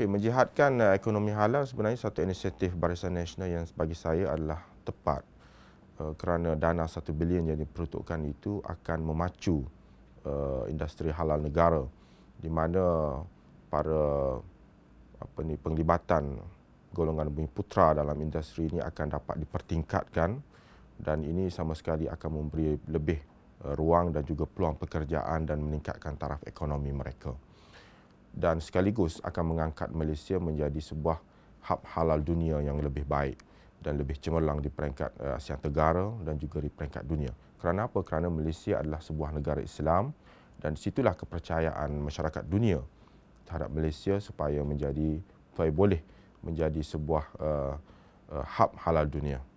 Okey, menjihadkan uh, eh, ekonomi halal sebenarnya satu inisiatif Barisan Nasional yang bagi saya adalah tepat. Uh, kerana dana 1 bilion yang diperuntukkan itu akan memacu uh, industri halal negara di mana para apa ni penglibatan golongan bumi putra dalam industri ini akan dapat dipertingkatkan dan ini sama sekali akan memberi lebih ruang dan juga peluang pekerjaan dan meningkatkan taraf ekonomi mereka dan sekaligus akan mengangkat Malaysia menjadi sebuah hub halal dunia yang lebih baik dan lebih cemerlang di peringkat eh, Asia Tenggara dan juga di peringkat dunia. Kerana apa? Kerana Malaysia adalah sebuah negara Islam dan situlah kepercayaan masyarakat dunia terhadap Malaysia supaya menjadi supaya boleh menjadi sebuah uh, uh, hub halal dunia.